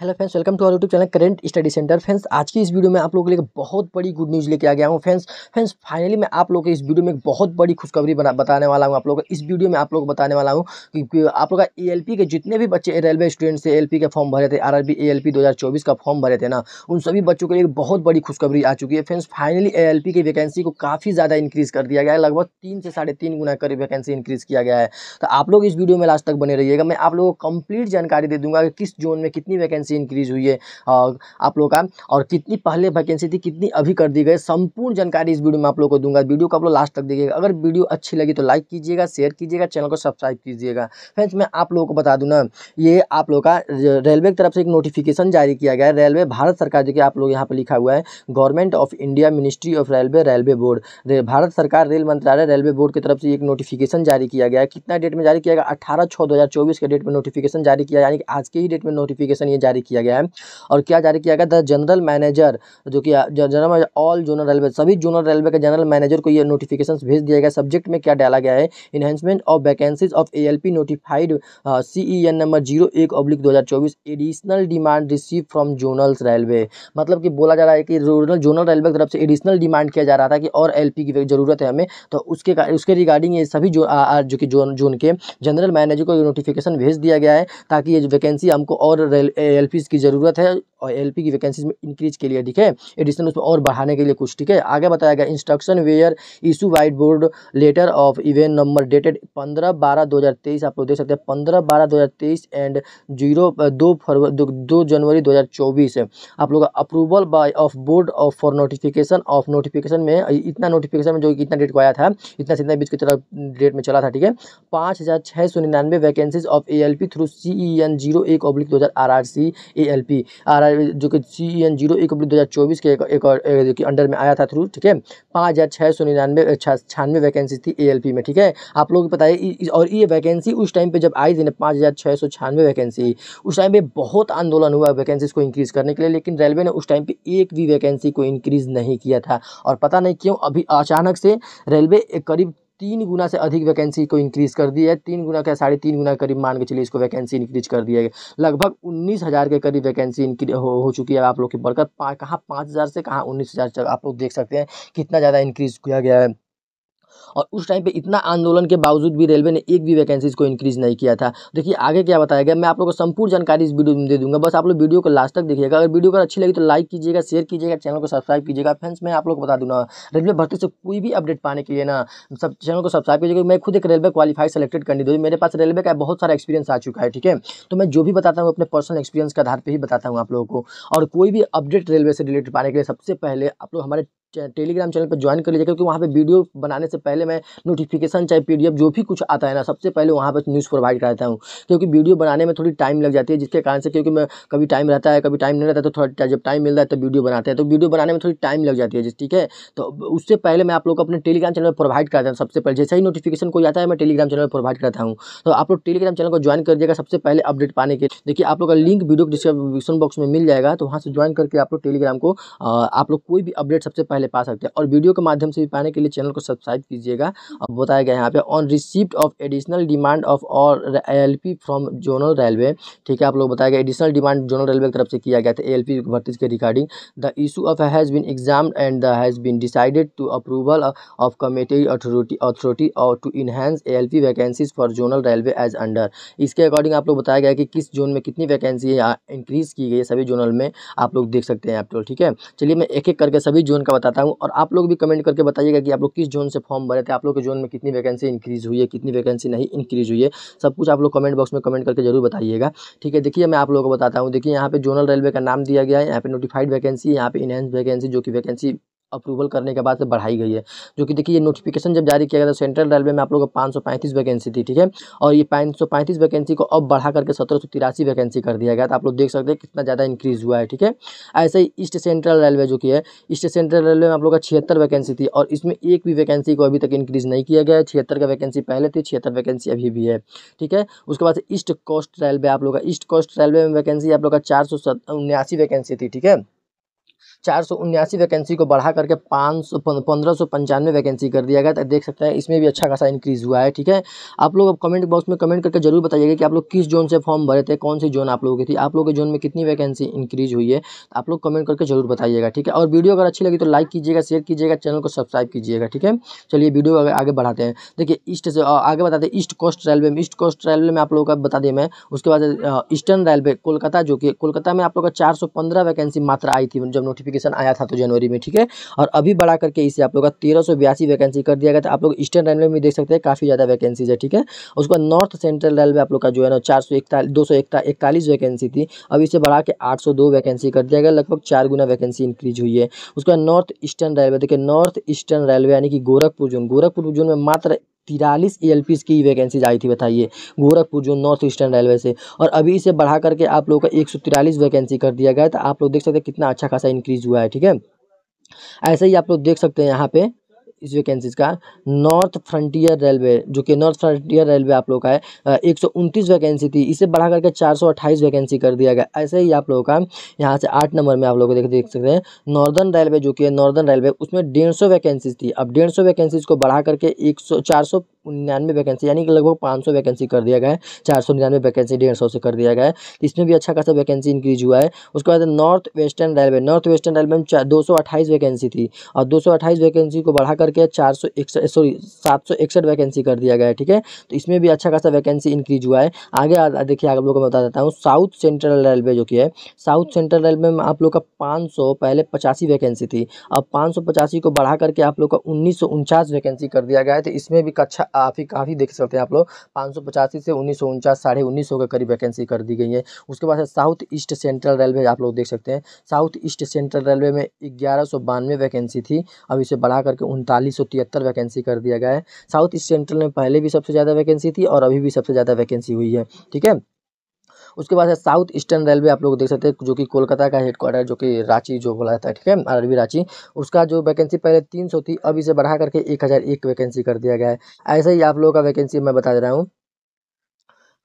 hello friends welcome to our YouTube channel Current Study Centre friends आज की इस video में आप लोगों के लिए बहुत बड़ी गुड न्यूज़ लेके आ गया हूँ फ्रेंड्स फ्रेंड्स फाइनली मैं आप लोगों को इस वीडियो में बहुत बड़ी खुशखबरी बना बताने वाला हूँ आप लोगों को इस वीडियो में आप लोग बताने वाला हूँ कि आप लोग का ए के जितने भी बच्चे रेलवे स्टूडेंट्स एल एल के फॉर्म भरे थे आर आर बी एल का फॉर्म भरे थे ना उन सभी बच्चों के लिए बहुत बड़ी खुशखबरी आ चुकी है फ्रेंड्स फाइनली ए की वैकेंसी को काफ़ी ज़्यादा इंक्रीज़ कर दिया गया है लगभग तीन से साढ़े तीन गुना करीब वैकेंसी इंक्रीज़ किया गया है तो आप लोग इस वीडियो में लास्ट तक बने रहिएगा मैं आप लोगों को कंप्लीट जानकारी दे दूँगा कि किस जोन में कितनी वैकेंसी वैकेंसी इंक्रीज हुई है आप लोग का और कितनी पहले वैकेंसी थी कितनी अभी कर दी गई संपूर्ण जानकारी इस वीडियो में आप लोग को दूंगा वीडियो को आप लोग लास्ट तक देखिएगा अगर वीडियो अच्छी लगी तो लाइक कीजिएगा शेयर कीजिएगा चैनल को सब्सक्राइब कीजिएगा फ्रेंड्स मैं आप लोगों को बता दूँ ना ये आप लोग का रेलवे की तरफ से एक नोटिफिकेशन जारी किया गया है रेलवे भारत सरकार देखिए आप लोग यहाँ पर लिखा हुआ है government of India ministry of railway railway board Bharat सरकार रेल मंत्रालय रेलवे बोर्ड की तरफ से एक नोटिफिकेशन जारी किया गया है कितना डेट में जारी किया गया अठारह छः दो के डेट में नोटिफिकेशन जारी किया यानी कि आज के ही डेट में नोटिफिकेशन ये जारी जारी किया गया है और क्या जारी किया गया द जनरल मैनेजर जो कि जनरल ऑल जोनल रेलवे सभी जोनल रेलवे के जनरल मैनेजर को यह नोटिफिकेशन भेज दिया गया सब्जेक्ट में क्या डाला गया है enhancement of vacancies of A notified C number zero एक ऑब्लिक दो additional demand receive from zonals railway मतलब कि बोला जा रहा है कि रूरल जोनल रेलवे की तरफ से एडिशनल डिमांड किया जा रहा था कि और एल की ज़रूरत है हमें तो उसके उसके रिगार्डिंग ये सभी जो आ, जो कि जोन जोन के जनरल मैनेजर को नोटिफिकेशन भेज दिया गया है ताकि ये वैकेंसी हमको और रेल ए एल की ज़रूरत है और एल की वैकेंसीज में इंक्रीज के लिए ठीक है एडिशन उसमें और बढ़ाने के लिए कुछ ठीक है आगे बताया गया instruction where issue white board letter of event number dated पंद्रह बारह दो हज़ार तेईस आप लोग देख सकते हैं पंद्रह बारह दो एंड जीरो दो फरवरी दो जनवरी दो हज़ार चौबीस आप लोग approval by of board of for notification of notification में इतना नोटिफिकेशन में जो इतना डेट को आया था इतना से इतना बीच की तरफ डेट में चला था ठीक है पाँच हज़ार छः सौ निन्यानवे vacancies of A L P through C E N zero एक ऑब्लिक दो हज़ार R R C A L P R R जो कि सी ई एन जीरो एक दो हज़ार चौबीस के एक, और जो कि अंडर में आया था थ्रू ठीक है पाँच हज़ार छः सौ निन्यानवे छियानवे वैकेंसी थी ए एल पी में ठीक है आप लोग बताइए और ये वैकेंसी उस टाइम पर जब आई थी ना पाँच हज़ार छः सौ छियानवे वैकेंसी उस टाइम पर बहुत आंदोलन हुआ वैकेंसीज को इंक्रीज़ करने के लिए लेकिन रेलवे ने उस टाइम पर एक भी वैकेंसी को इंक्रीज़ नहीं किया था और पता नहीं क्यों अभी अचानक से रेलवे करीब तीन गुना से अधिक वैकेंसी को इंक्रीज़ कर दिया है तीन गुना क्या साढ़े तीन गुना करीब मान के चलिए इसको वैकेंसी इंक्रीज कर दिया है लगभग उन्नीस हज़ार के करीब वैकेंसी हो, हो चुकी है आप लोग की बरकत पा, कहाँ पाँच हज़ार से कहाँ उन्नीस हज़ार आप लोग देख सकते हैं कितना ज़्यादा इंक्रीज़ किया गया है और उस टाइम पे इतना आंदोलन के बावजूद भी रेलवे ने एक भी वैकेंसीज को इंक्रीज़ नहीं किया था देखिए आगे क्या बताया गया मैं आप लोग को संपूर्ण जानकारी इस वीडियो में दे दूँगा बस आप लोग वीडियो को लास्ट तक देखिएगा अगर वीडियो अगर अच्छी लगी तो लाइक कीजिएगा शेयर कीजिएगा चैनल को सब्सक्राइब कीजिएगा फ्रेंड्स मैं आप लोग को बता दूँ रेलवे भर्ती से कोई भी अपडेट पाने के लिए ना सब चैनल को सब्सक्राइब कीजिएगा मैं खुद एक रेलवे क्वालिफाई सेलेक्टेड कैंडिडेट हूँ मेरे पास रेलवे का बहुत सारा एक्सपीरियंस आ चुका है ठीक है तो मैं जो भी बताता हूँ अपने पर्सनल एक्सपीरियंस के आधार पर ही बताता हूँ आप लोगों को और कोई भी अपडेट रेलवे से रिलेटेड पाने के लिए सबसे पहले आप लोग हमारे टेलीग्राम चैनल पर ज्वाइन कर लीजिए क्योंकि वहाँ पे वीडियो बनाने से पहले मैं नोटिफिकेशन चाहे पीडीएफ जो भी कुछ आता है ना सबसे पहले वहाँ पर न्यूज़ प्रोवाइड कराता हूँ क्योंकि वीडियो बनाने में थोड़ी टाइम लग जाती है जिसके कारण से क्योंकि मैं कभी टाइम रहता है कभी टाइम नहीं रहता तो थोड़ा जब टाइम मिलता है तो वीडियो बनाते हैं तो वीडियो बनाने में थोड़ी टाइम लग जाती है जिस ठीक है तो उससे पहले मैं आप लोग को अपने टेलीग्राम चैनल पर प्रोवाइड कराता हूँ सबसे पहले जैसे ही नोटिफिकेशन कोई आता है मैं टेलीग्राम चैनल पर प्रोवाइड कराता हूँ तो आप लोग टेलीग्राम चैनल को ज्वाइन कर दिएगा सबसे पहले अपडेट पाने के देखिए आप लोग का लिंक वीडियो डिस्क्रिप्शन बॉक्स में मिल जाएगा तो वहाँ से ज्वाइन करके आप लोग टेलीग्राम को आप लोग कोई भी अपडेट सबसे पहले पहले पा सकते हैं और वीडियो के माध्यम से भी पाने के लिए चैनल को सब्सक्राइब कीजिएगा और बताया गया यहाँ पे on receipt of additional demand of और L P from zonal railway ठीक है आप लोग बताया गया एडिशनल डिमांड जोनल रेलवे की तरफ से किया गया था एल पी भर्ती के regarding the issue of has been exam and the has been decided to approval of committee authority authority और to enhance A L P vacancies for zonal railway as under इसके according आप लोग बताया गया कि किस जोन में कितनी वैकेंसी इंक्रीज़ की गई है सभी जोनल में आप लोग देख सकते हैं आप लोग ठीक है चलिए मैं एक एक करके सभी जोन का बता बताता हूँ और आप लोग भी कमेंट करके बताइएगा कि आप लोग किस जोन से फॉर्म भरे थे आप लोग के जोन में कितनी वैकेंसी इंक्रीज़ हुई है कितनी वैकेंसी नहीं इंक्रीज़ हुई है सब कुछ आप लोग कमेंट बॉक्स में कमेंट करके जरूर बताइएगा ठीक है देखिए मैं आप लोगों को बताता हूँ देखिए यहाँ पे जोनल रेलवे का नाम दिया गया है यहाँ पे नोटिफाइड वैकेंसी यहाँ पे इनहेंस वैकेंसी जो कि वैकेंसी अप्रूवल करने के बाद से बढ़ाई गई है जो कि देखिए ये नोटिफिकेशन जब जारी किया गया था सेंट्रल रेलवे में आप लोगों को पाँच सौ पैंतीस वैकेंसी थी ठीक है और ये पाँच सौ पैंतीस वैकेंसी को अब बढ़ा करके सत्रह सौ तिरासी वैकेंसी कर दिया गया था आप लोग देख सकते हैं कितना ज़्यादा इंक्रीज़ हुआ है ठीक है ऐसे ही ईस्ट सेंट्रल रेलवे जो कि है ईस्ट सेंट्रल रेलवे में आप लोग का छिहत्तर वैकेंसी थी और इसमें एक भी वैकेंसी को अभी तक इंक्रीज़ नहीं किया गया है छिहत्तर का वैकेंसी पहले थी छिहत्तर वैकेंसी अभी भी है ठीक है उसके बाद ईस्ट कोस्ट रेलवे आप लोग का ईस्ट कोस्ट रेलवे में वैकेंसी आप लोग का चार सौ उन्यासी वैकेंसी थी ठीक है चार सौ उन्यासी वैकेंसी को बढ़ा करके पाँच सौ पंद्रह सौ पंचानवे वैकेंसी कर दिया गया तो देख सकते हैं इसमें भी अच्छा खासा इंक्रीज़ हुआ है ठीक है आप लोग अब कमेंट बॉक्स में कमेंट करके जरूर बताइएगा कि आप लोग किस जोन से फॉर्म भरे थे कौन सी जोन आप लोगों की थी आप लोगों के जोन में कितनी वैकेंसी इंक्रीज़ हुई है तो आप लोग कमेंट करके जरूर बताइएगा ठीक है और वीडियो अगर अच्छी लगी तो लाइक कीजिएगा शेयर कीजिएगा चैनल को सब्सक्राइब कीजिएगा ठीक है चलिए वीडियो आगे बढ़ाते हैं देखिए ईस्ट से आगे बताते हैं ईस्ट कोस्ट रेलवे में ईस्ट कोस्ट रेलवे में आप लोगों का बता दें मैं उसके बाद ईस्टर्न रेलवे कोलकाता जो कि कोलकाता में आप लोग का चार वैकेंसी मात्र आई थी जब नोटिफिक नोटिफिकेशन आया था तो जनवरी में ठीक है और अभी बढ़ा करके इसे आप लोग का तेरह वैकेंसी कर दिया गया था आप लोग ईस्टर्न रेलवे में देख सकते हैं काफ़ी ज़्यादा वैकेंसीज है ठीक है उसके बाद नॉर्थ सेंट्रल रेलवे आप लोग का जो है ना चार सौ इकतालीस वैकेंसी थी अब इसे बढ़ा के आठ वैकेंसी कर दिया गया लगभग चार गुना वैकेंसी इंक्रीज हुई है उसके बाद नॉर्थ ईस्टर्न रेलवे देखिए नॉर्थ ईस्टर्न रेलवे यानी कि गोरखपुर जोन गोरखपुर जोन में मात्र तिरालीस ए की वैकेंसीज आई थी बताइए गोरखपुर जो नॉर्थ ईस्टर्न रेलवे से और अभी इसे बढ़ा करके आप लोगों का एक सौ तिरालीस वैकेंसी कर दिया गया था तो आप लोग देख सकते हैं कितना अच्छा खासा इंक्रीज हुआ है ठीक है ऐसे ही आप लोग देख सकते हैं यहाँ पे इस वैकेंसीज का नॉर्थ फ्रंटियर रेलवे जो कि नॉर्थ फ्रंटियर रेलवे आप लोग का है एक वैकेंसी थी इसे बढ़ा करके चार वैकेंसी कर दिया गया ऐसे ही आप लोगों का यहाँ से आठ नंबर में आप लोग देख देख सकते हैं नॉर्दर्न रेलवे जो कि है नॉर्दर्न रेलवे उसमें डेढ़ सौ वैकेंसीज थी अब डेढ़ वैकेंसीज को बढ़ा करके एक निन्यानवे वैकेंसी यानी कि लगभग पाँच सौ वैकेंसी कर दिया गया है चार सौ निन्यानवे वैकेंसी डेढ़ सौ से कर दिया गया है इसमें भी अच्छा खासा वैकेंसी इंक्रीज हुआ है उसके बाद North Western Railway North Western Railway में दो सौ अट्ठाईस वैकेंसी थी और दो सौ अट्ठाईस वैकेंसी को बढ़ा करके चार सौ इकसठ सॉरी सात सौ इकसठ वैकेंसी कर दिया गया है ठीक है तो इसमें भी अच्छा खासा वैकेंसी इंक्रीज हुआ है आगे देखिए आप लोगों को बता देता हूँ साउथ सेंट्रल रेलवे जो कि है साउथ सेंट्रल रेलवे में आप लोग का पाँच सौ पहले पचासी वैकेंसी थी अब पाँच सौ पचासी को बढ़ा करके आप लोग का उन्नीस सौ उनचास वैकेंसी कर दिया गया है तो इसमें भी अच्छा काफ़ी काफ़ी देख सकते हैं आप लोग पाँच से उन्नीस सौ उनचास साढ़े उन्नीस सौ के करीब वैकेंसी कर दी गई है उसके बाद साउथ ईस्ट सेंट्रल रेलवे आप लोग देख सकते हैं साउथ ईस्ट सेंट्रल रेलवे में ग्यारह सौ बानवे वैकेंसी थी अब इसे बढ़ा करके उनतालीस सौ तिहत्तर वैकेंसी कर दिया गया है साउथ ईस्ट सेंट्रल में पहले भी सबसे ज़्यादा वैकेंसी थी और अभी भी सबसे ज़्यादा वैकेंसी हुई है ठीक है उसके बाद है साउथ ईस्टर्न रेलवे आप लोग देख सकते हैं जो कि कोलकाता का हेडक्वार्टर जो कि रांची जो बोला जाता है ठीक है आर रांची उसका जो वैकेंसी पहले तीन थी अब इसे बढ़ा करके एक वैकेंसी कर दिया गया है ऐसे ही आप लोगों का वैकेंसी मैं बता दे रहा हूँ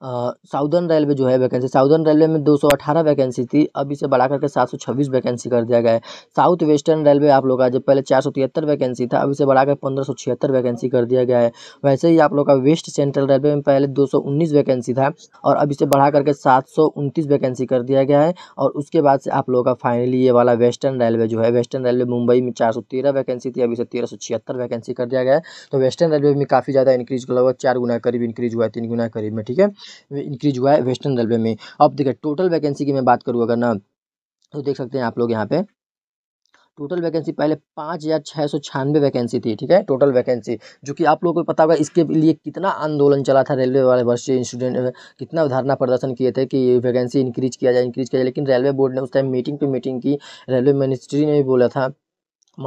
साउदर्न रेलवे जो है वैकेंसी साउदर्न रेलवे में दो सौ अठारह वैकेंसी थी अब इसे बढ़ा करके सात सौ छब्बीस वैकेंसी कर दिया गया है साउथ वेस्टर्न रेलवे आप लोग का जब पहले चार सौ तिहत्तर वैकेंसी था अब इसे बढ़ाकर पंद्रह सौ छिहत्तर वैकेंसी कर दिया गया है वैसे ही आप लोग का वेस्ट सेंट्रल रेलवे में पहले दो सौ उन्नीस वैकेंसी था और अब इसे बढ़ा करके सात सौ उनतीस वैकेंसी कर दिया गया है और उसके बाद से आप लोगों का फाइनली ये वाला वेस्टर्न रेलवे जो है वेस्टर्न रेलवे मुंबई में चार सौ तेरह वैकेंसी थी अब इसे तेरह सौ छिहत्तर वैकेंसी कर दिया गया है तो वेस्टर्न रेलवे में काफ़ी ज़्यादा इंक्रीज लगभग चार गुना करीब इंक्रीज हुआ है तीन गुना करीब में ठीक है इंक्रीज हुआ है वेस्टर्न रेलवे में अब देखिए टोटल वैकेंसी की मैं बात करूँ अगर ना तो देख सकते हैं आप लोग यहाँ पे टोटल वैकेंसी पहले पाँच हज़ार छः सौ छियानवे वैकेंसी थी ठीक है टोटल वैकेंसी जो कि आप लोगों को पता होगा इसके लिए कितना आंदोलन चला था रेलवे वाले वर्षीय स्टूडेंट कितना धरना प्रदर्शन किए थे कि वैकेंसी इंक्रीज किया जाए इंक्रीज किया जाए लेकिन रेलवे बोर्ड ने उस टाइम मीटिंग पे मीटिंग की रेलवे मिनिस्ट्री ने भी बोला था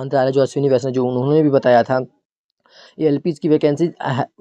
मंत्रालय जो अश्विनी वैष्णव जो उन्होंने भी बताया था एल की वैकेंसी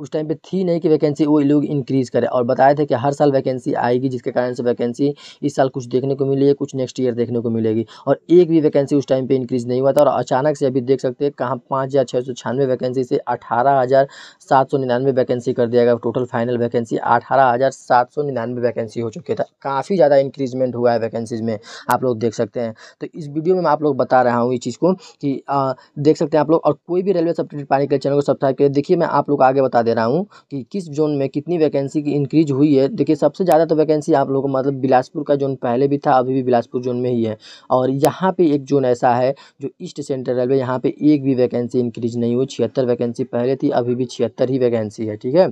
उस टाइम पे थी नहीं कि वैकेंसी वो लोग इंक्रीज़ करें और बताए थे कि हर साल वैकेंसी आएगी जिसके कारण से वैकेंसी इस साल कुछ देखने को मिली है कुछ नेक्स्ट ईयर देखने को मिलेगी और एक भी वैकेंसी उस टाइम पर इंक्रीज़ नहीं हुआ था और अचानक से अभी देख सकते हैं कहाँ पाँच हज़ार छः सौ छियानवे वैकेंसी से अठारह हज़ार सात सौ निन्यानवे वैकेंसी कर दिया गया टोटल फाइनल वैकेंसी अठारह हज़ार सात सौ निन्यानवे वैकेंसी हो चुकी था काफ़ी ज़्यादा इंक्रीजमेंट हुआ है वैकेंसीज़ में आप लोग देख सकते हैं तो इस वीडियो में मैं आप लोग बता रहा हूँ इस चीज़ को कि देख सकते हैं आप लोग और कोई भी रेलवे सब्सिडी पाने के चैनल को सब्सक्राइब था कि देखिए मैं आप लोग आगे बता दे रहा हूँ कि किस जोन में कितनी वैकेंसी की इंक्रीज हुई है देखिए सबसे ज़्यादा तो वैकेंसी आप लोगों को मतलब बिलासपुर का जोन पहले भी था अभी भी बिलासपुर जोन में ही है और यहाँ पर एक जोन ऐसा है जो ईस्ट सेंट्रल रेलवे यहाँ पर एक भी वैकेंसी इंक्रीज नहीं हुई छिहत्तर वैकेंसी पहले थी अभी भी छिहत्तर ही वैकेंसी है ठीक है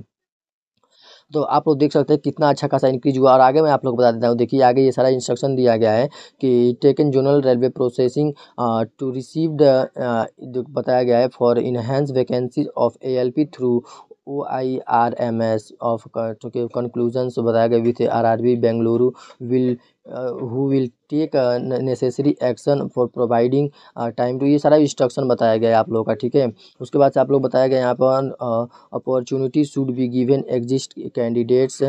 तो आप लोग देख सकते हैं कितना अच्छा खासा इंक्रीज हुआ और आगे मैं आप लोग बता देता हूँ देखिए आगे ये सारा इंस्ट्रक्शन दिया गया है कि taken zonal railway processing to received बताया गया है for enhance vacancy of A through O I R M S of conclusion बताया गया with R R B Bengaluru will take will take necessary action for providing time to ये सारा instruction बताया गया है आप लोगों का ठीक है उसके बाद से आप लोग बताया गया यहाँ पर opportunity should be given exist candidates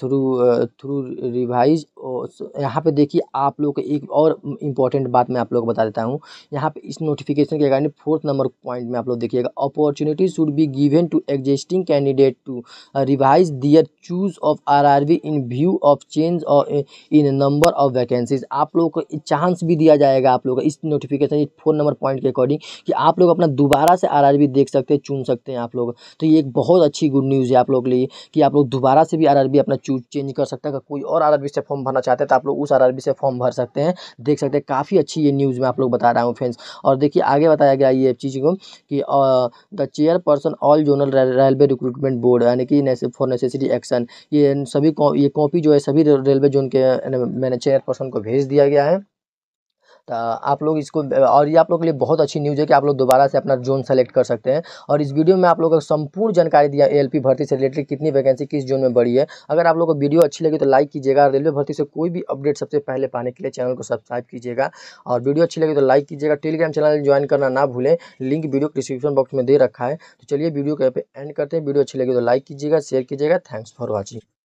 through through revise यहाँ पे देखिए आप लोग एक और इम्पॉर्टेंट बात मैं आप लोग को बता देता हूँ यहाँ पे इस नोटिफिकेशन के कारण फोर्थ नंबर पॉइंट में आप लोग देखिएगा opportunity should be given to existing candidate to revise their choose of R R B in view of change in number number of vacancies आप लोगों को चांस भी दिया जाएगा आप लोग इस नोटिफिकेशन इस फोन नंबर पॉइंट के अकॉर्डिंग कि आप लोग अपना दोबारा से आर देख सकते हैं चुन सकते हैं आप लोग तो ये एक बहुत अच्छी गुड न्यूज़ है आप लोग के लिए कि आप लोग दोबारा से भी आर अपना चूज चेंज कर सकते हैं कोई और आर से फॉर्म भरना चाहते हैं तो आप लोग उस आर से फॉर्म भर सकते हैं देख सकते हैं काफ़ी अच्छी ये न्यूज़ में आप लोग बता रहा हूँ फ्रेंड्स और देखिए आगे बताया गया ये चीज़ को कि the chairperson all zonal railway recruitment board यानी कि फॉर नेसेसिटी एक्शन ये सभी ये कॉपी जो है सभी रेलवे जोन के मैंने चेयरपर्सन को भेज दिया गया है तो आप लोग इसको और ये आप लोग के लिए बहुत अच्छी न्यूज़ है कि आप लोग दोबारा से अपना जोन सेलेक्ट कर सकते हैं और इस वीडियो में आप लोगों को संपूर्ण जानकारी दिया एलपी भर्ती से रिलेटेड कितनी वैकेंसी किस जोन में बढ़ी है अगर आप लोगों को वीडियो अच्छी लगी तो लाइक कीजिएगा रेलवे भर्ती से कोई भी अपडेट सबसे पहले पाने के लिए चैनल को सब्सक्राइब कीजिएगा और वीडियो अच्छी लगी तो लाइक कीजिएगा टेलीग्राम चैनल ज्वाइन करना ना भूलें लिंक वीडियो डिस्क्रिप्शन बॉक्स में दे रखा है तो चलिए वीडियो को एंड करते हैं वीडियो अच्छी लगी तो लाइक कीजिएगा शेयर कीजिएगा थैंक्स फॉर वॉचिंग